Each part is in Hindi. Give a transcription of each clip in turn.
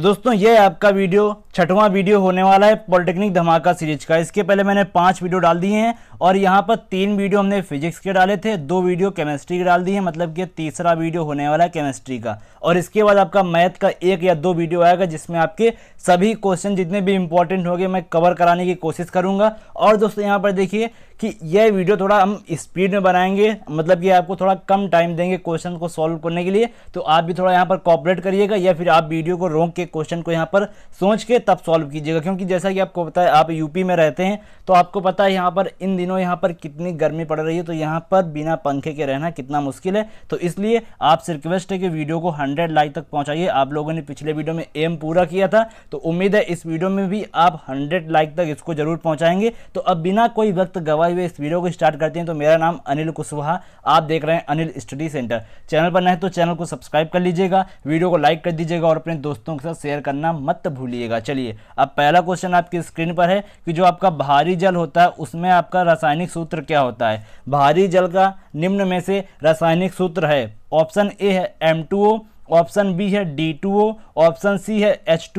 तो दोस्तों ये आपका वीडियो छठवां वीडियो होने वाला है पॉलिटेक्निक धमाका सीरीज का इसके पहले मैंने पांच वीडियो डाल दिए हैं और यहां पर तीन वीडियो हमने फिजिक्स के डाले थे दो वीडियो केमिस्ट्री के डाल दिए हैं मतलब कि तीसरा वीडियो होने वाला है केमिस्ट्री का और इसके बाद आपका मैथ का एक या दो वीडियो आएगा जिसमें आपके सभी क्वेश्चन जितने भी इंपॉर्टेंट होंगे मैं कवर कराने की कोशिश करूँगा और दोस्तों यहाँ पर देखिए कि यह वीडियो थोड़ा हम स्पीड में बनाएंगे मतलब कि आपको थोड़ा कम टाइम देंगे क्वेश्चन को सॉल्व करने के लिए तो आप भी थोड़ा यहाँ पर कॉपरेट करिएगा या फिर आप वीडियो को रोक के क्वेश्चन को यहाँ पर सोच के आप सॉल्व कीजिएगा क्योंकि जैसा कि आपको पता है आप यूपी में रहते हैं तो आपको पता है यहाँ पर इन दिनों यहाँ पर कितनी गर्मी पड़ रही है तो यहाँ पर बिना पंखे के रहना कितना मुश्किल है तो इसलिए आपसे रिक्वेस्ट है कि वीडियो को हंड्रेड लाइक तक पहुँचाइए आप लोगों ने पिछले वीडियो में एम पूरा किया था तो उम्मीद है इस वीडियो में भी आप हंड्रेड लाइक तक इसको जरूर पहुँचाएंगे तो अब बिना कोई वक्त गवाए हुए इस वीडियो को स्टार्ट करते हैं तो मेरा नाम अनिल कुशवाहा आप देख रहे हैं अनिल स्टडी सेंटर चैनल पर नए तो चैनल को सब्सक्राइब कर लीजिएगा वीडियो को लाइक कर दीजिएगा और अपने दोस्तों के साथ शेयर करना मत भूलिएगा चलिए अब पहला क्वेश्चन आपकी स्क्रीन पर है कि जो आपका भारी जल होता है उसमें आपका रासायनिक सूत्र क्या होता है भारी जल का निम्न में से रासायनिक सूत्र है ऑप्शन ए है एम ऑप्शन बी है डी ऑप्शन सी है एच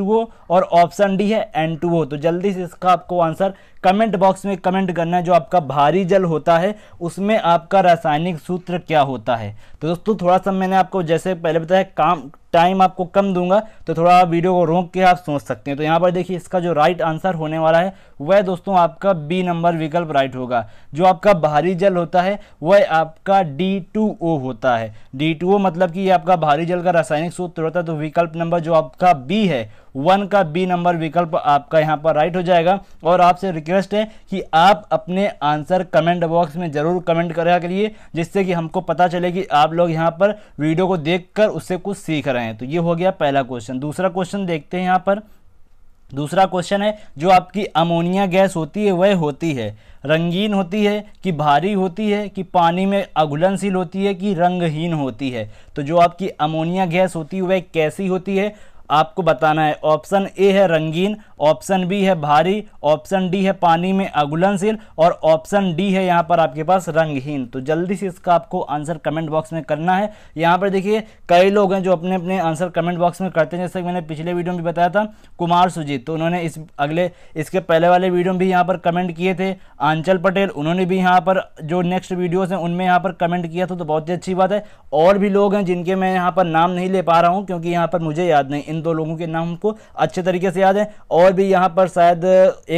और ऑप्शन डी है एन तो जल्दी से इसका आपको आंसर कमेंट बॉक्स में कमेंट करना है जो आपका भारी जल होता है उसमें आपका रासायनिक सूत्र क्या होता है तो दोस्तों थोड़ा सा मैंने आपको जैसे पहले बताया काम टाइम आपको कम दूंगा तो थोड़ा वीडियो को रोक के आप सोच सकते हैं तो यहाँ पर देखिए इसका जो राइट आंसर होने वाला है वह दोस्तों आपका बी नंबर विकल्प राइट होगा जो आपका भारी जल होता है वह आपका डी टू ओ होता है डी टू ओ मतलब कि ये आपका भारी जल का रासायनिक सूत्र होता है तो विकल्प नंबर जो आपका बी है वन का बी नंबर विकल्प आपका यहाँ पर राइट हो जाएगा और आपसे रिक्वेस्ट है कि आप अपने आंसर कमेंट बॉक्स में ज़रूर कमेंट करा करिए जिससे कि हमको पता चले कि आप लोग यहाँ पर वीडियो को देख उससे कुछ सीख रहे हैं तो ये हो गया पहला क्वेश्चन दूसरा क्वेश्चन देखते हैं यहाँ पर दूसरा क्वेश्चन है जो आपकी अमोनिया गैस होती है वह होती है रंगीन होती है कि भारी होती है कि पानी में अघुलनशील होती है कि रंगहीन होती है तो जो आपकी अमोनिया गैस होती है वह कैसी होती है आपको बताना है ऑप्शन ए है रंगीन ऑप्शन बी है भारी ऑप्शन डी है पानी में अगुलनशील और ऑप्शन डी है यहाँ पर आपके पास रंगहीन तो जल्दी से इसका आपको आंसर कमेंट बॉक्स में करना है यहाँ पर देखिए कई लोग हैं जो अपने अपने आंसर कमेंट बॉक्स में करते हैं जैसे कि मैंने पिछले वीडियो में भी बताया था कुमार सुजीत तो उन्होंने इस अगले इसके पहले वाले वीडियो में भी यहाँ पर कमेंट किए थे आंचल पटेल उन्होंने भी यहाँ पर जो नेक्स्ट वीडियोज़ हैं उनमें यहाँ पर कमेंट किया था तो बहुत ही अच्छी बात है और भी लोग हैं जिनके मैं यहाँ पर नाम नहीं ले पा रहा हूँ क्योंकि यहाँ पर मुझे याद नहीं दो लोगों के नाम को अच्छे तरीके से याद है और भी यहाँ पर शायद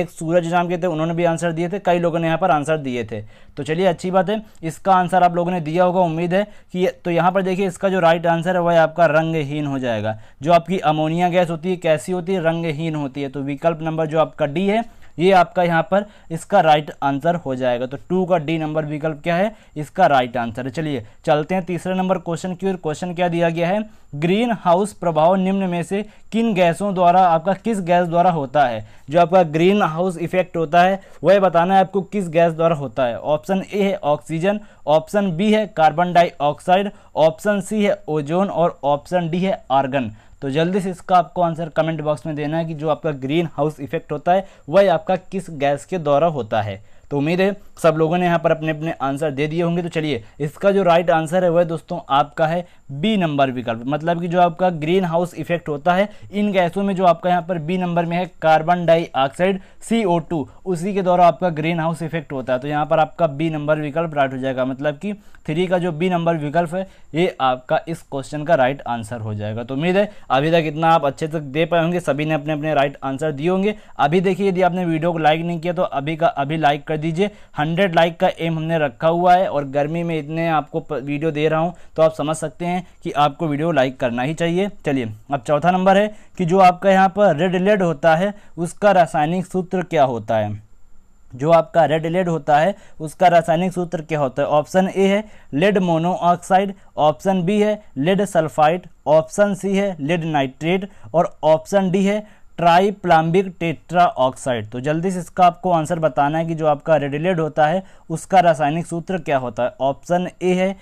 एक सूरज नाम के थे उन्होंने भी आंसर दिए थे कई लोगों ने यहाँ पर आंसर दिए थे तो चलिए अच्छी बात है इसका आंसर आप लोगों ने दिया होगा उम्मीद है कि तो यहाँ पर देखिए इसका जो राइट आंसर है वह आपका रंगहीन हो जाएगा जो आपकी अमोनिया गैस होती है कैसी होती है रंगहीन होती है तो विकल्प नंबर जो आपका डी है ये आपका यहाँ पर इसका राइट आंसर हो जाएगा तो टू का डी नंबर विकल्प क्या है इसका राइट आंसर है चलिए चलते हैं तीसरे नंबर क्वेश्चन की ओर क्वेश्चन क्या दिया गया है ग्रीन हाउस प्रभाव निम्न में से किन गैसों द्वारा आपका किस गैस द्वारा होता है जो आपका ग्रीन हाउस इफेक्ट होता है वह बताना है आपको किस गैस द्वारा होता है ऑप्शन ए है ऑक्सीजन ऑप्शन बी है कार्बन डाइऑक्साइड ऑप्शन सी है ओजोन और ऑप्शन डी है आर्गन तो जल्दी से इसका आपको आंसर कमेंट बॉक्स में देना है कि जो आपका ग्रीन हाउस इफेक्ट होता है वह आपका किस गैस के द्वारा होता है तो उम्मीद है सब लोगों ने यहाँ पर अपने अपने आंसर दे दिए होंगे तो चलिए इसका जो राइट आंसर है वह दोस्तों आपका है बी नंबर विकल्प मतलब कि जो आपका ग्रीन हाउस इफेक्ट होता है इन गैसों में जो आपका यहाँ पर बी नंबर में है कार्बन डाइऑक्साइड सी उसी के द्वारा आपका ग्रीन हाउस इफेक्ट होता है तो यहाँ पर आपका बी नंबर विकल्प राइट हो जाएगा मतलब कि थ्री का जो बी नंबर विकल्प है ये आपका इस क्वेश्चन का राइट आंसर हो जाएगा तो उम्मीद है अभी तक इतना आप अच्छे तक दे पाए होंगे सभी ने अपने अपने राइट आंसर दिए होंगे अभी देखिए यदि आपने वीडियो को लाइक नहीं किया तो अभी का अभी लाइक कर कर दीजिए हंड्रेड लाइक का एम हमने रखा हुआ है और गर्मी में इतने आपको वीडियो दे रहा हूँ तो आप समझ सकते हैं कि आपको वीडियो लाइक करना ही चाहिए चलिए अब चौथा नंबर है कि जो आपका यहाँ पर रेड लेड होता है उसका रासायनिक सूत्र क्या होता है जो आपका रेड लेड होता है उसका रासायनिक सूत्र क्या होता है ऑप्शन ए है लेड मोनोऑक्साइड ऑप्शन बी है लेड सल्फाइड ऑप्शन सी है लेड नाइट्रेट और ऑप्शन डी है ट्राईप्लाम्बिक टेट्रा ऑक्साइड तो जल्दी से इसका आपको आंसर बताना है कि जो आपका रेडिलेड होता है उसका रासायनिक सूत्र क्या होता है ऑप्शन ए है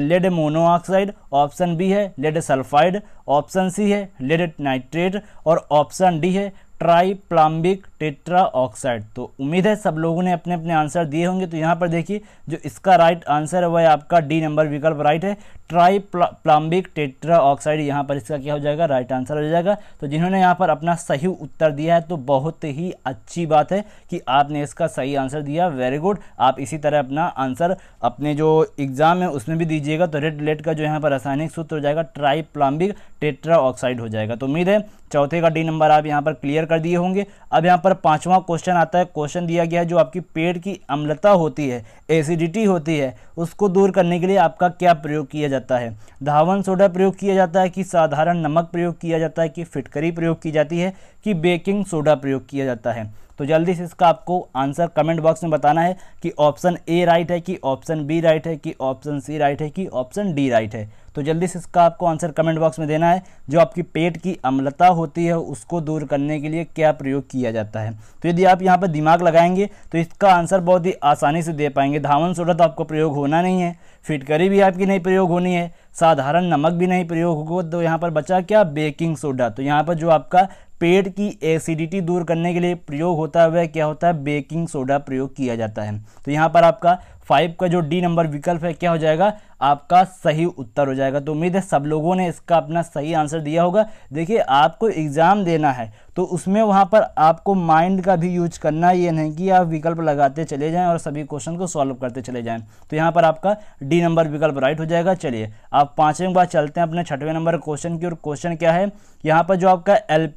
लेड मोनोऑक्साइड ऑप्शन बी है लेड सल्फाइड ऑप्शन सी है लेड नाइट्रेट और ऑप्शन डी है ट्राईप्लाम्बिक टेट्रा ऑक्साइड तो उम्मीद है सब लोगों ने अपने अपने आंसर दिए होंगे तो यहाँ पर देखिए जो इसका राइट आंसर है वह आपका डी नंबर विकल्प राइट है ट्राई प्लाम्बिक टेट्रा ऑक्साइड यहाँ पर इसका क्या हो जाएगा राइट आंसर हो जाएगा तो जिन्होंने यहाँ पर अपना सही उत्तर दिया है तो बहुत ही अच्छी बात है कि आपने इसका सही आंसर दिया वेरी गुड आप इसी तरह अपना आंसर अपने जो एग्ज़ाम है उसमें भी दीजिएगा तो रेड लेट का जो यहाँ पर रासायनिक सूत्र हो जाएगा ट्राई प्लाम्बिक टेट्रा ऑक्साइड हो जाएगा तो उम्मीद है चौथे का डी नंबर आप यहाँ पर क्लियर कर दिए होंगे अब यहाँ पर पर पांचवा क्वेश्चन आता है क्वेश्चन दिया गया है जो आपकी पेट की अम्लता होती है एसिडिटी होती है उसको दूर करने के लिए आपका क्या प्रयोग किया जाता है धावन सोडा प्रयोग किया जाता है कि साधारण नमक प्रयोग किया जाता है कि फिटकरी प्रयोग की जाती है कि बेकिंग सोडा प्रयोग किया जाता है तो जल्दी से इसका आपको आंसर कमेंट बॉक्स में बताना है कि ऑप्शन ए राइट है कि ऑप्शन बी राइट है कि ऑप्शन सी राइट है कि ऑप्शन डी राइट है तो जल्दी से इसका आपको आंसर कमेंट बॉक्स में देना है जो आपकी पेट की अम्लता होती है उसको दूर करने के लिए क्या प्रयोग किया जाता है तो यदि आप यहाँ पर दिमाग लगाएंगे तो इसका आंसर बहुत ही आसानी से दे पाएंगे धावन सोडा तो आपको प्रयोग होना नहीं है फिटकरी भी आपकी नहीं प्रयोग होनी है साधारण नमक भी नहीं प्रयोग होगा तो यहाँ पर बचा क्या बेकिंग सोडा तो यहाँ पर जो आपका पेट की एसिडिटी दूर करने के लिए प्रयोग होता है वह क्या होता है बेकिंग सोडा प्रयोग किया जाता है तो यहाँ पर आपका फाइव का जो डी नंबर विकल्प है क्या हो जाएगा आपका सही उत्तर हो जाएगा तो उम्मीद है सब लोगों ने इसका अपना सही आंसर दिया होगा देखिए आपको एग्ज़ाम देना है तो उसमें वहाँ पर आपको माइंड का भी यूज करना ये नहीं कि आप विकल्प लगाते चले जाएं और सभी क्वेश्चन को सॉल्व करते चले जाएं तो यहाँ पर आपका डी नंबर विकल्प राइट हो जाएगा चलिए आप पाँचवें बार चलते हैं अपने छठवें नंबर क्वेश्चन की और क्वेश्चन क्या है यहाँ पर जो आपका एल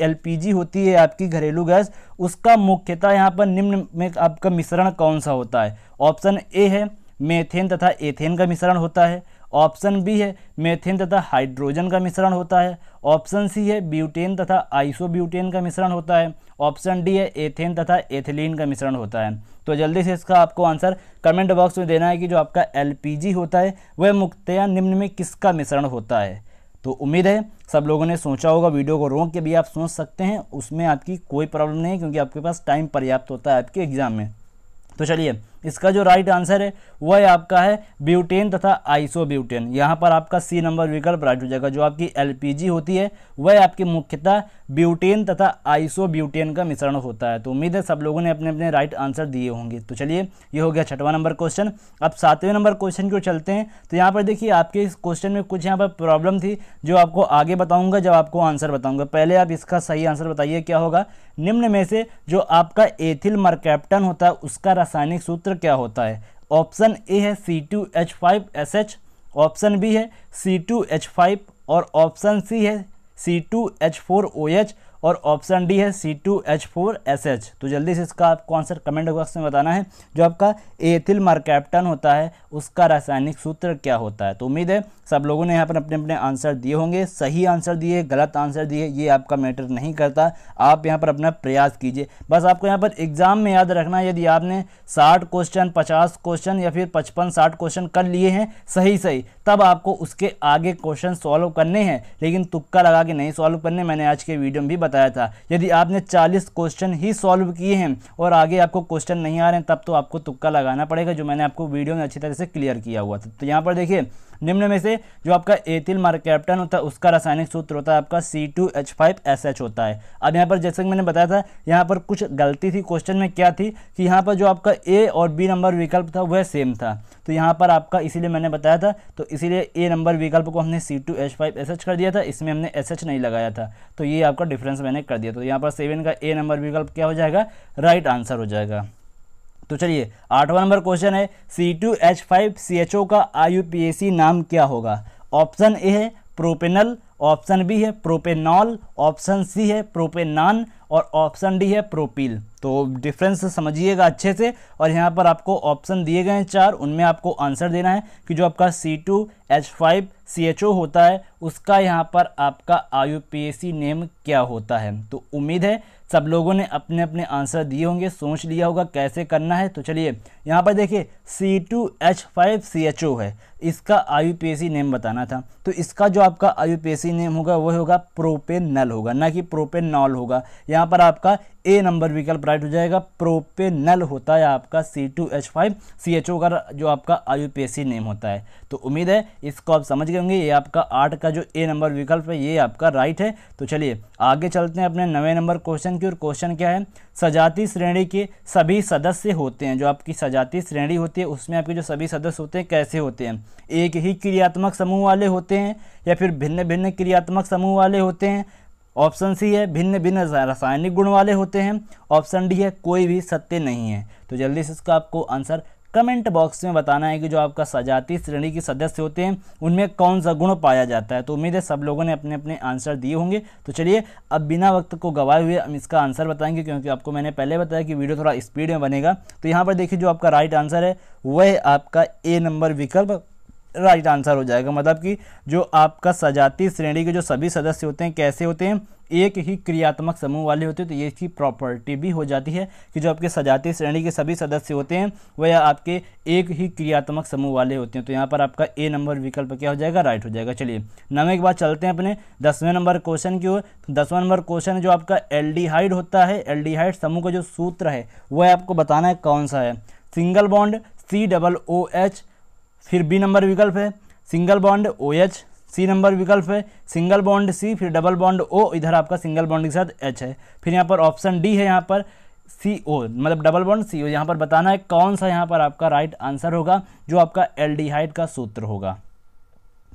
एलपीजी होती है आपकी घरेलू गैस उसका मुख्यतः यहाँ पर निम्न में आपका मिश्रण कौन सा होता है ऑप्शन ए है मेथेन तथा एथेन का मिश्रण होता है ऑप्शन बी है मेथेन तथा हाइड्रोजन का मिश्रण होता है ऑप्शन सी है ब्यूटेन तथा आइसोब्यूटेन का मिश्रण होता है ऑप्शन डी है एथेन तथा एथिलीन का मिश्रण होता है तो जल्दी से इसका आपको आंसर कमेंट बॉक्स में देना है कि जो आपका एलपीजी होता है वह मुख्तया निम्न में किसका मिश्रण होता है तो उम्मीद है सब लोगों ने सोचा होगा वीडियो को रोक के भी आप सोच सकते हैं उसमें आपकी कोई प्रॉब्लम नहीं है क्योंकि आपके पास टाइम पर्याप्त होता है आपके एग्ज़ाम में तो चलिए इसका जो राइट आंसर है वह आपका है ब्यूटेन तथा आइसोब्यूटेन यहाँ पर आपका सी नंबर विकल्प राइट हो जाएगा जो आपकी एलपीजी होती है वह आपकी मुख्यतः ब्यूटेन तथा आइसोब्यूटेन का मिश्रण होता है तो उम्मीद है सब लोगों ने अपने अपने राइट आंसर दिए होंगे तो चलिए ये हो गया छठवां नंबर क्वेश्चन अब सातवें नंबर क्वेश्चन की ओर चलते हैं तो यहाँ पर देखिए आपके इस क्वेश्चन में कुछ यहाँ पर प्रॉब्लम थी जो आपको आगे बताऊँगा जब आपको आंसर बताऊँगा पहले आप इसका सही आंसर बताइए क्या होगा निम्न में से जो आपका एथिल मरकैप्टन होता है उसका रासायनिक सूत्र क्या होता है ऑप्शन ए है C two H five S H option B है सी टू एच फाइव और ऑप्शन सी है C two H four O H और ऑप्शन डी है C two H four S H तो जल्दी से इसका आपको आंसर कमेंट बॉक्स में बताना है जो आपका एथिल मार्केप्टन होता है उसका रासायनिक सूत्र क्या होता है तो उम्मीद है सब लोगों ने यहाँ पर अपने अपने आंसर दिए होंगे सही आंसर दिए गलत आंसर दिए ये आपका मैटर नहीं करता आप यहाँ पर अपना प्रयास कीजिए बस आपको यहाँ पर एग्ज़ाम में याद रखना यदि आपने साठ क्वेश्चन पचास क्वेश्चन या फिर पचपन साठ क्वेश्चन कर लिए हैं सही सही तब आपको उसके आगे क्वेश्चन सॉल्व करने हैं लेकिन तुक्का लगा के नहीं सॉल्व करने मैंने आज के वीडियो में भी बताया था यदि आपने 40 क्वेश्चन ही सॉल्व किए हैं और आगे आपको क्वेश्चन नहीं आ रहे हैं तब तो आपको तुक्का लगाना पड़ेगा जो मैंने आपको वीडियो में अच्छी तरह से क्लियर किया हुआ था तो यहाँ पर देखिए निम्न में से जो आपका एथिल मार्केप्टन होता है उसका रासायनिक सूत्र होता है आपका C two H five S H होता है अब यहाँ पर जैसे कि मैंने बताया था यहाँ पर कुछ गलती थी क्वेश्चन में क्या थी कि यहाँ पर जो आपका ए और बी नंबर विकल्प था वह सेम था तो यहाँ पर आपका इसीलिए मैंने बताया था तो इसीलिए ए नंबर विकल्प को हमने C two H five S H कर दिया था इसमें हमने एस एच नहीं लगाया था तो ये आपका डिफरेंस मैंने कर दिया तो यहाँ पर सेवन का ए नंबर विकल्प क्या हो जाएगा राइट आंसर हो जाएगा तो चलिए आठवां नंबर क्वेश्चन है C two H five C H O का आई नाम क्या होगा ऑप्शन ए है प्रोपेनल ऑप्शन बी है प्रोपेनॉल ऑप्शन सी है प्रोपेनान और ऑप्शन डी है प्रोपील तो डिफरेंस समझिएगा अच्छे से और यहाँ पर आपको ऑप्शन दिए गए हैं चार उनमें आपको आंसर देना है कि जो आपका C two H five C H O होता है उसका यहाँ पर आपका आई नेम क्या होता है तो उम्मीद है सब लोगों ने अपने अपने आंसर दिए होंगे सोच लिया होगा कैसे करना है तो चलिए यहाँ पर देखिए C two H five C H O है इसका आई नेम बताना था तो इसका जो आपका आई नेम होगा वह होगा प्रोपेनल होगा ना कि प्रोपेनॉल होगा यहाँ पर आपका ए नंबर विकल्प राइट हो जाएगा प्रोपेनल होता है आपका C two H five C H O का जो आपका आयुपीएसी नेम होता है तो उम्मीद है इसको आप समझ गए होंगे ये आपका आठ का जो ए नंबर विकल्प है ये आपका राइट है तो चलिए आगे चलते हैं अपने नवे नंबर क्वेश्चन की और क्वेश्चन क्या है सजाती श्रेणी के सभी सदस्य होते हैं जो आपकी सजाती श्रेणी होती है उसमें आपके जो सभी सदस्य होते हैं कैसे होते हैं एक ही क्रियात्मक समूह वाले होते हैं या फिर भिन्न भिन्न क्रियात्मक समूह वाले होते हैं ऑप्शन सी है भिन्न भिन्न रासायनिक गुण वाले होते हैं ऑप्शन डी है कोई भी सत्य नहीं है तो जल्दी से इसका आपको आंसर कमेंट बॉक्स में बताना है कि जो आपका सजातीय श्रेणी के सदस्य होते हैं उनमें कौन सा गुण पाया जाता है तो उम्मीद है सब लोगों ने अपने अपने आंसर दिए होंगे तो चलिए अब बिना वक्त को गवाए हुए हम इसका आंसर बताएंगे क्योंकि आपको मैंने पहले बताया कि वीडियो थोड़ा स्पीड में बनेगा तो यहाँ पर देखिए जो आपका राइट आंसर है वह आपका ए नंबर विकल्प राइट आंसर हो जाएगा मतलब कि जो आपका सजाती श्रेणी के जो सभी सदस्य होते हैं कैसे होते हैं एक ही क्रियात्मक समूह वाले होते हैं तो ये इसकी प्रॉपर्टी भी हो जाती है कि जो आपके सजाती श्रेणी के सभी सदस्य होते हैं वह आपके एक ही क्रियात्मक समूह वाले होते हैं तो यहाँ पर आपका ए नंबर विकल्प क्या हो जाएगा राइट हो जाएगा चलिए नवे के बाद चलते हैं अपने दसवें नंबर क्वेश्चन की ओर तो दसवें नंबर क्वेश्चन जो आपका एल होता है एल समूह का जो सूत्र है वह आपको बताना है कौन सा है single bond C double O H फिर बी नंबर विकल्प है single bond O H C number विकल्प है सिंगल बॉन्ड सी फिर डबल बॉन्ड ओ इधर आपका सिंगल बॉन्ड के साथ एच है फिर यहाँ पर ऑप्शन डी है यहाँ पर सी ओ मतलब डबल बॉन्ड सी ओ यहाँ पर बताना है कौन सा यहाँ पर आपका राइट आंसर होगा जो आपका एल्डिहाइड का सूत्र होगा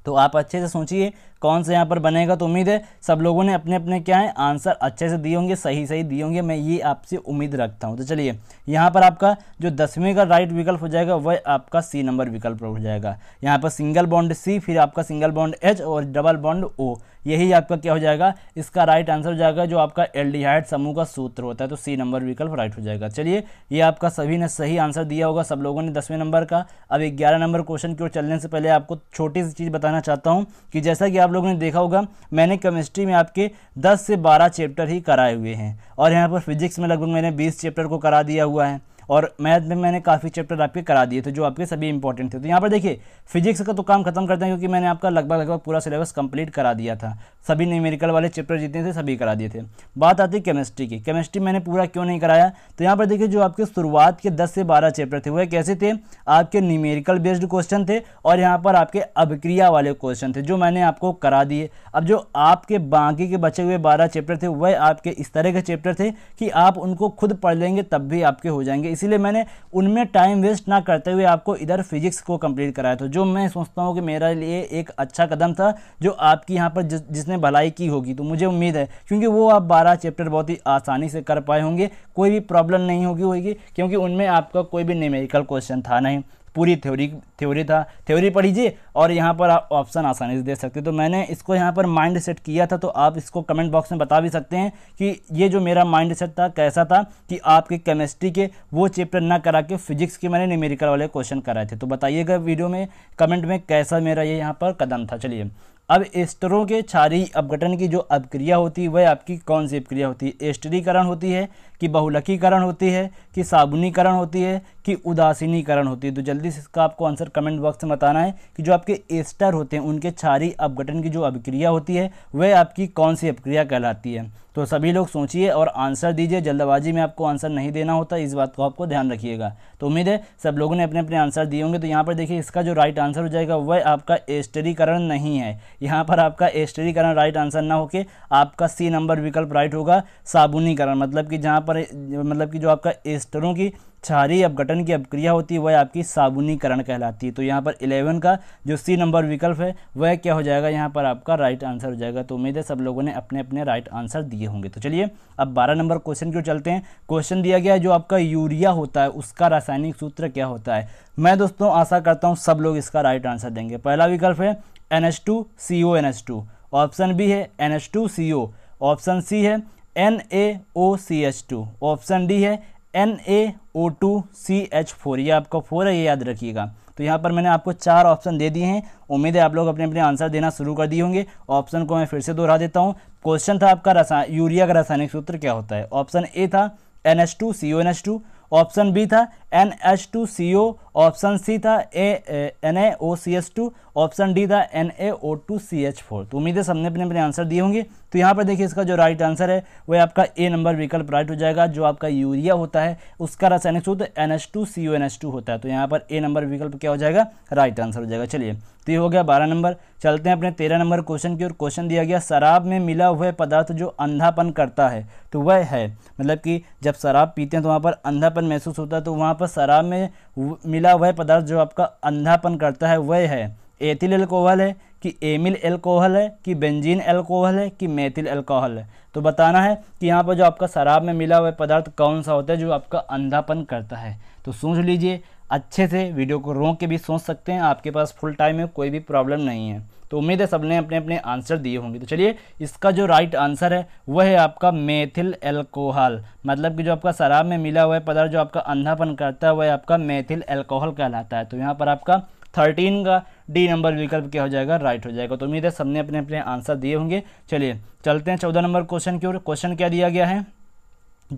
तो आप अच्छे से सोचिए कौन सा यहाँ पर बनेगा तो उम्मीद है सब लोगों ने अपने अपने क्या है आंसर अच्छे से दिए होंगे सही सही दिए होंगे मैं ये आपसे उम्मीद रखता हूँ तो चलिए यहाँ पर आपका जो दसवीं का राइट विकल्प हो जाएगा वह आपका सी नंबर विकल्प हो जाएगा यहाँ पर सिंगल बॉन्ड सी फिर आपका सिंगल बॉन्ड एच और डबल बॉन्ड ओ यही आपका क्या हो जाएगा इसका राइट आंसर हो जाएगा जो आपका एल्डिहाइड समूह का सूत्र होता है तो सी नंबर विकल्प राइट हो जाएगा चलिए ये आपका सभी ने सही आंसर दिया होगा सब लोगों ने दसवें नंबर का अब ग्यारह नंबर क्वेश्चन की ओर चलने से पहले आपको छोटी सी चीज़ बताना चाहता हूँ कि जैसा कि आप लोगों ने देखा होगा मैंने केमिस्ट्री में आपके 10 से 12 चैप्टर ही कराए हुए हैं और यहाँ पर फिजिक्स में लगभग मैंने 20 चैप्टर को करा दिया हुआ है और मैथ में मैंने काफ़ी चैप्टर आपके करा दिए थे जो आपके सभी इंपॉर्टेंट थे तो यहाँ पर देखिए फिजिक्स का तो काम खत्म करते हैं क्योंकि मैंने आपका लगभग लगभग पूरा सिलेबस कंप्लीट करा दिया था सभी न्यूमेरिकल वाले चैप्टर जितने थे सभी करा दिए थे बात आती है केमिस्ट्री की केमिस्ट्री मैंने पूरा क्यों नहीं कराया तो यहाँ पर देखिए जो आपके शुरुआत के दस से बारह चैप्टर थे वह कैसे थे आपके न्यूमेरिकल बेस्ड क्वेश्चन थे और यहाँ पर आपके अभिक्रिया वाले क्वेश्चन थे जो मैंने आपको करा दिए अब जो आपके बाकी के बचे हुए बारह चैप्टर थे वह आपके इस तरह के चैप्टर थे कि आप उनको खुद पढ़ लेंगे तब भी आपके हो जाएंगे इसीलिए मैंने उनमें टाइम वेस्ट ना करते हुए आपको इधर फिजिक्स को कंप्लीट कराया था जो मैं सोचता हूँ कि मेरे लिए एक अच्छा कदम था जो आपकी यहाँ पर जिस, जिसने भलाई की होगी तो मुझे उम्मीद है क्योंकि वो आप बारह चैप्टर बहुत ही आसानी से कर पाए होंगे कोई भी प्रॉब्लम नहीं होगी होगी क्योंकि उनमें आपका कोई भी न्यूमेरिकल क्वेश्चन था नहीं पूरी थ्योरी थ्योरी था थ्योरी पढ़ीजिए और यहाँ पर आप ऑप्शन आसानी से दे सकते तो मैंने इसको यहाँ पर माइंड सेट किया था तो आप इसको कमेंट बॉक्स में बता भी सकते हैं कि ये जो मेरा माइंड सेट था कैसा था कि आपके केमिस्ट्री के वो चैप्टर ना करा के फिजिक्स के मैंने न्यूमेरिकल वाले क्वेश्चन कराए थे तो बताइएगा वीडियो में कमेंट में कैसा मेरा ये यहाँ पर कदम था चलिए अब एस्टरों के क्षारी अपघटन की जो अपक्रिया होती है वह आपकी कौन सी अपक्रिया होती है एस्टरीकरण होती है कि बहुलकीकरण होती है कि साबुनीकरण होती है की उदासीनीकरण होती है तो जल्दी से इसका आपको आंसर कमेंट बॉक्स में बताना है कि जो आपके एस्टर होते हैं उनके छारी अपघटन की जो अभिक्रिया होती है वह आपकी कौन सी अभिक्रिया कहलाती है तो सभी लोग सोचिए और आंसर दीजिए जल्दबाजी में आपको आंसर नहीं देना होता इस बात को आपको ध्यान रखिएगा तो उम्मीद है सब लोगों ने अपने अपने आंसर दिए होंगे तो यहाँ पर देखिए इसका जो राइट आंसर हो जाएगा वह आपका एस्टरीकरण नहीं है यहाँ पर आपका एस्टरीकरण राइट आंसर ना होके आपका सी नंबर विकल्प राइट होगा साबुनीकरण मतलब कि जहाँ पर मतलब कि जो आपका एस्टरों की क्षारी अपघटन की अपक्रिया होती है वह आपकी साबुनीकरण कहलाती है तो यहाँ पर इलेवन का जो सी नंबर विकल्प है वह क्या हो जाएगा यहाँ पर आपका राइट आंसर हो जाएगा तो उम्मीद है सब लोगों ने अपने अपने राइट आंसर दिए होंगे तो चलिए अब बारह नंबर क्वेश्चन क्यों चलते हैं क्वेश्चन दिया गया है जो आपका यूरिया होता है उसका रासायनिक सूत्र क्या होता है मैं दोस्तों आशा करता हूँ सब लोग इसका राइट आंसर देंगे पहला विकल्प है N H two C O N H two option B है N H two C O option C है N A O C H two option D है N A O two C H four ये आपका फोर है ये याद रखिएगा तो यहाँ पर मैंने आपको चार ऑप्शन दे दिए हैं उम्मीद है आप लोग अपने अपने आंसर देना शुरू कर दिए होंगे ऑप्शन को मैं फिर से दोहरा देता हूँ क्वेश्चन था आपका रसायन यूरिया का रासायनिक सूत्र क्या होता है ऑप्शन ए था N H two C O N H two option B था N H two C O option C था A N A O C H two option D था N A O two C H four तो उम्मीद है सबने अपने अपने आंसर दिए होंगे तो यहाँ पर देखिए इसका जो राइट आंसर है वह आपका ए नंबर विकल्प राइट हो जाएगा जो आपका यूरिया होता है उसका रासायनिक सूत्र N H two C O N H two होता है तो यहाँ पर ए नंबर विकल्प क्या हो जाएगा राइट आंसर हो जाएगा चलिए तो ये हो गया बारह नंबर चलते हैं अपने तेरह नंबर क्वेश्चन की ओर क्वेश्चन दिया गया शराब में मिला हुआ पदार्थ जो अंधापन करता है तो वह है मतलब कि जब शराब पीते हैं तो वहाँ पर अंधापन महसूस होता है तो वहाँ पर शराब में मिला वह पदार्थ जो आपका अंधापन करता है वह है एथिल एल्कोहल है कि एमिल एल्कोहल है कि बेंजीन एल्कोहल है कि मेथिल एल्कोहल है तो बताना है कि यहाँ पर जो आपका शराब में मिला हुआ पदार्थ कौन सा होता है जो आपका अंधापन करता है तो सोच लीजिए अच्छे से वीडियो को रोक के भी सोच सकते हैं आपके पास फुल टाइम है कोई भी प्रॉब्लम नहीं है तो उम्मीद है सबने अपने अपने आंसर दिए होंगे तो चलिए इसका जो राइट आंसर है वह है आपका मेथिल एल्कोहल मतलब कि जो आपका शराब में मिला हुआ है पदार्थ जो आपका अंधापन करता है वह आपका मेथिल एल्कोहल कहलाता है तो यहाँ पर आपका थर्टीन का डी नंबर विकल्प क्या हो जाएगा राइट हो जाएगा तो उम्मीद है सबने अपने अपने आंसर दिए होंगे चलिए चलते हैं चौदह नंबर क्वेश्चन की ओर क्वेश्चन क्या दिया गया है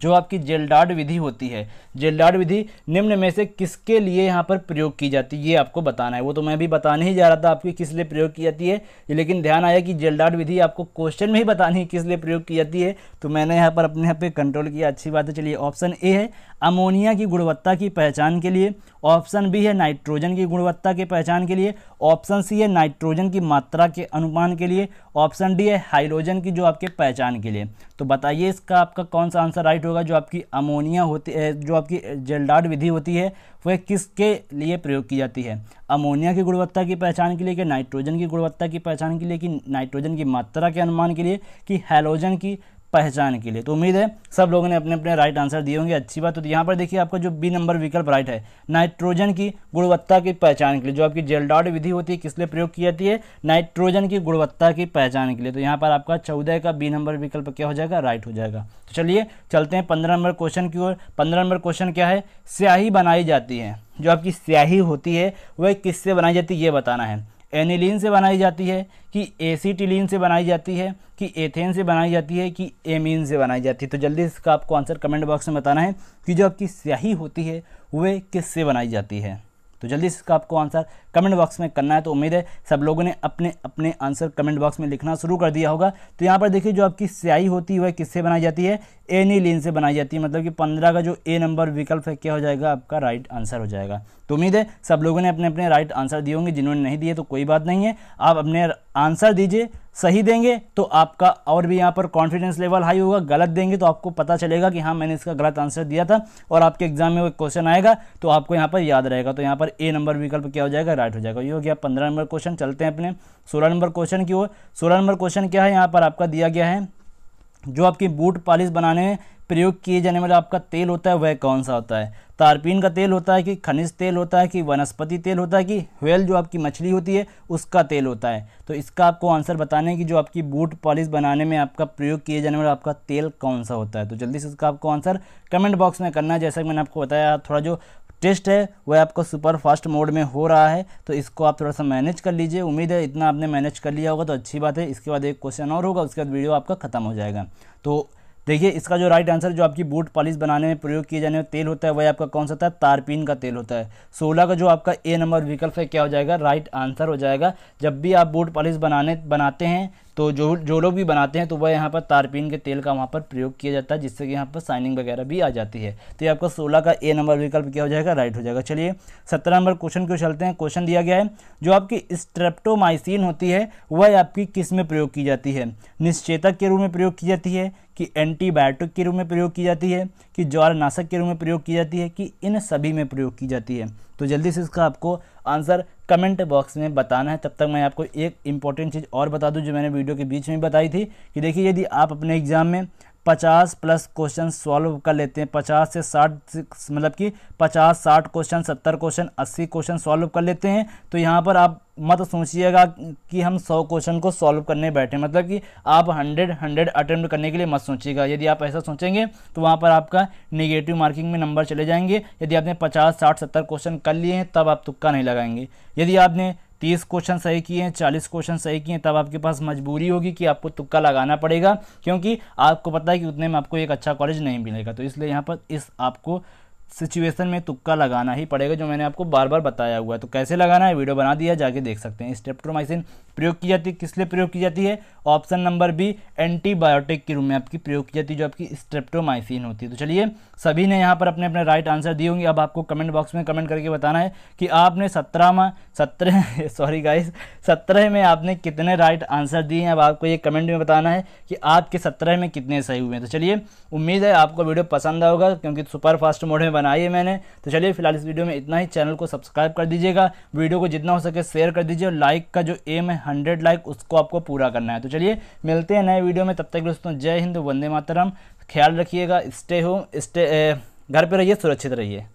जो आपकी जेलडाड विधि होती है जेलडाड विधि निम्न में से किसके लिए यहाँ पर प्रयोग की जाती है ये आपको बताना है वो तो मैं भी बताने ही जा रहा था आपकी किस लिए प्रयोग की जाती है लेकिन ध्यान आया कि जेलडाड विधि आपको क्वेश्चन में ही बतानी है किस लिए प्रयोग की जाती है तो मैंने यहाँ पर अपने यहाँ पे कंट्रोल किया अच्छी बात है चलिए ऑप्शन ए है अमोनिया की गुणवत्ता की पहचान के लिए ऑप्शन बी है नाइट्रोजन की गुणवत्ता की पहचान के लिए ऑप्शन सी है नाइट्रोजन की मात्रा के अनुमान के लिए ऑप्शन डी है हाइड्रोजन की जो आपके पहचान के लिए तो बताइए इसका आपका कौन सा आंसर राइट होगा जो आपकी अमोनिया होती है जो आपकी जेल्डाड विधि होती है वह किसके लिए प्रयोग की जाती है अमोनिया की गुणवत्ता की पहचान के लिए कि नाइट्रोजन की गुणवत्ता की पहचान के लिए कि नाइट्रोजन की मात्रा के अनुमान के लिए कि हाइड्रोजन की पहचान के लिए तो उम्मीद है सब लोगों ने अपने अपने राइट आंसर दिए होंगे अच्छी बात तो, तो यहाँ पर देखिए आपका जो बी नंबर विकल्प राइट है नाइट्रोजन की गुणवत्ता की पहचान के लिए जो आपकी जेलडाउट विधि होती है किस लिए प्रयोग की जाती है नाइट्रोजन की गुणवत्ता की पहचान के लिए तो यहाँ पर आपका चौदह का बी नंबर विकल्प क्या हो जाएगा राइट हो जाएगा तो चलिए चलते हैं पंद्रह नंबर क्वेश्चन की ओर पंद्रह नंबर क्वेश्चन क्या है स्याही बनाई जाती है जो आपकी स्याही होती है वह किससे बनाई जाती है ये बताना है एनिलीन से बनाई जाती है कि एसीटिलीन से बनाई जाती है कि एथेन से बनाई जाती है कि एमीन से बनाई जाती है तो जल्दी इसका आपको आंसर कमेंट बॉक्स में बताना है कि जो आपकी स्याही होती है वह किससे बनाई जाती है तो जल्दी से इसका आपको आंसर कमेंट बॉक्स में करना है तो उम्मीद है सब लोगों ने अपने अपने आंसर कमेंट बॉक्स में लिखना शुरू कर दिया होगा तो यहाँ पर देखिए जो आपकी स्याही होती है वह किससे बनाई जाती है एनीलिन से बनाई जाती है मतलब कि पंद्रह का जो ए नंबर विकल्प है क्या हो जाएगा आपका राइट आंसर हो जाएगा तो उम्मीद है सब लोगों ने अपने अपने राइट आंसर दिए होंगे जिन्होंने नहीं दिए तो कोई बात नहीं है आप अपने आंसर दीजिए सही देंगे तो आपका और भी यहाँ पर कॉन्फिडेंस लेवल हाई होगा गलत देंगे तो आपको पता चलेगा कि हाँ मैंने इसका गलत आंसर दिया था और आपके एग्जाम में वो क्वेश्चन आएगा तो आपको यहाँ पर याद रहेगा तो यहाँ पर ए नंबर विकल्प क्या हो जाएगा राइट हो जाएगा ये हो गया पंद्रह नंबर क्वेश्चन चलते हैं अपने सोलह नंबर क्वेश्चन की ओर सोलह नंबर क्वेश्चन क्या है यहाँ पर आपका दिया गया है जो आपकी बूट पॉलिश बनाने प्रयोग किए जाने वाला आपका तेल होता है वह कौन सा होता है तारपीन का तेल होता है कि खनिज तेल होता है कि वनस्पति तेल होता है कि व्हेल जो आपकी मछली होती है उसका तेल होता है तो इसका आपको आंसर बताने की जो आपकी बूट पॉलिश बनाने में आपका प्रयोग किए जाने वाला आपका तेल कौन सा होता है तो जल्दी से इसका आपको आंसर कमेंट बॉक्स में करना है जैसा कि मैंने आपको बताया थोड़ा जो टेस्ट है वह आपको सुपर फास्ट मोड में हो रहा है तो इसको आप थोड़ा सा मैनेज कर लीजिए उम्मीद है इतना आपने मैनेज कर लिया होगा तो अच्छी बात है इसके बाद एक क्वेश्चन और होगा उसके बाद वीडियो आपका खत्म हो जाएगा तो देखिए इसका जो राइट आंसर जो आपकी बूट पॉलिश बनाने में प्रयोग किए जाने में तेल होता है वह आपका कौन सा होता है तारपीन का तेल होता है सोलह का जो आपका ए नंबर विकल्प है क्या हो जाएगा राइट आंसर हो जाएगा जब भी आप बूट पॉलिश बनाने बनाते हैं तो जो जो लोग भी बनाते हैं तो वह यहाँ पर तारपीन के तेल का वहाँ पर प्रयोग किया जाता है जिससे कि यहाँ पर साइनिंग वगैरह भी आ जाती है तो ये आपका सोलह का ए नंबर विकल्प क्या हो जाएगा राइट हो जाएगा चलिए सत्रह नंबर क्वेश्चन क्यों चलते हैं क्वेश्चन दिया गया है जो आपकी स्ट्रेप्टोमाइसिन होती है वह आपकी किस में प्रयोग की जाती है निश्चेतक के रूप में प्रयोग की जाती है कि एंटीबायोटिक के रूप में प्रयोग की जाती है कि ज्वारनाशक के रूप में प्रयोग की जाती है कि इन सभी में प्रयोग की जाती है तो जल्दी से इसका आपको आंसर कमेंट बॉक्स में बताना है तब तक मैं आपको एक इंपॉर्टेंट चीज़ और बता दूं जो मैंने वीडियो के बीच में बताई थी कि देखिए यदि आप अपने एग्ज़ाम में पचास प्लस क्वेश्चन सॉल्व कर लेते हैं पचास से साठ मतलब कि पचास साठ क्वेश्चन सत्तर क्वेश्चन अस्सी क्वेश्चन सॉल्व कर लेते हैं तो यहाँ पर आप मत सोचिएगा कि हम सौ क्वेश्चन को सॉल्व करने बैठे मतलब कि आप हंड्रेड हंड्रेड अटैम्प्ट करने के लिए मत सोचिएगा यदि आप ऐसा सोचेंगे तो वहाँ पर आपका निगेटिव मार्किंग में नंबर चले जाएंगे यदि आपने पचास साठ सत्तर क्वेश्चन कर लिए हैं तब आप तुक्का नहीं लगाएंगे यदि आपने तीस क्वेश्चन सही किए हैं चालीस क्वेश्चन सही किए हैं तब आपके पास मजबूरी होगी कि आपको तुक्का लगाना पड़ेगा क्योंकि आपको पता है कि उतने में आपको एक अच्छा कॉलेज नहीं मिलेगा तो इसलिए यहाँ पर इस आपको सिचुएशन में तुक्का लगाना ही पड़ेगा जो मैंने आपको बार बार बताया हुआ है तो कैसे लगाना है वीडियो बना दिया जाके देख सकते हैं स्टेप्टोमाइसिन प्रयोग की जाती है किस लिए प्रयोग की जाती है ऑप्शन नंबर बी एंटीबायोटिक के रूप में आपकी प्रयोग की जाती है जो आपकी स्टेप्टोमाइसिन होती है तो चलिए सभी ने यहाँ पर अपने अपने राइट आंसर दिए होंगे अब आपको कमेंट बॉक्स में कमेंट करके बताना है कि आपने सत्रह में सत्रह सॉरी गाइस सत्रह में आपने कितने राइट आंसर दिए हैं अब आपको ये कमेंट में बताना है कि आपके सत्रह में कितने सही हुए हैं तो चलिए उम्मीद है आपको वीडियो पसंद आएगा क्योंकि सुपरफास्ट मोड में बनाई है मैंने तो चलिए फिलहाल इस वीडियो में इतना ही चैनल को सब्सक्राइब कर दीजिएगा वीडियो को जितना हो सके शेयर कर दीजिए और लाइक का जो एम है हंड्रेड लाइक उसको आपको पूरा करना है तो चलिए मिलते हैं नए वीडियो में तब तक दोस्तों जय हिंद वंदे मातरम ख्याल रखिएगा स्टे होम स्टे घर पर रहिए सुरक्षित रहिए